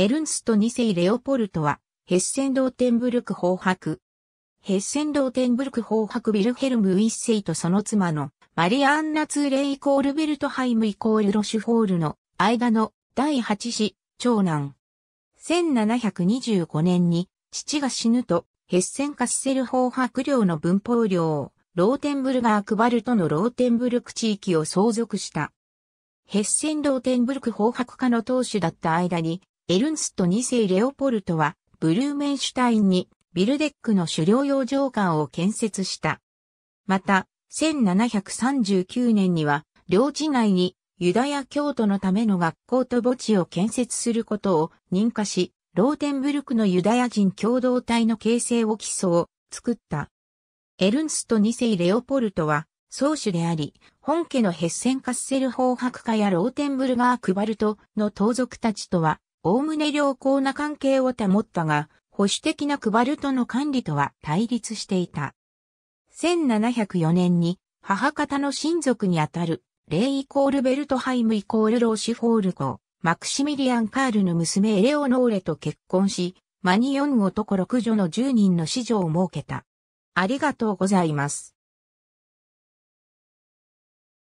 エルンスト2世レオポルトは、ヘッセンローテンブルク法白。ヘッセンローテンブルク法白ビルヘルム1世とその妻のマリアンナ・ツーレイコールベルトハイムイコールロシュホールの間の第8子、長男。1725年に父が死ぬと、ヘッセンカッセル法白領の文法領をローテンブルガークバルトのローテンブルク地域を相続した。ヘッセンローテンブルク法白家の当主だった間に、エルンスト2世レオポルトは、ブルーメンシュタインにビルデックの狩猟用城館を建設した。また、1739年には、領地内にユダヤ教徒のための学校と墓地を建設することを認可し、ローテンブルクのユダヤ人共同体の形成を基礎を作った。エルンスト2世レオポルトは、宗主であり、本家のヘッセンカッセル法白家やローテンブルガー・クバルトの盗賊たちとはおおむね良好な関係を保ったが、保守的なクバルトの管理とは対立していた。1704年に母方の親族にあたる、レイ・イコール・ベルトハイム・イコール・ローシフォール号、マクシミリアン・カールの娘エレオノーレと結婚し、マニ4男6女の10人の子女を設けた。ありがとうございます。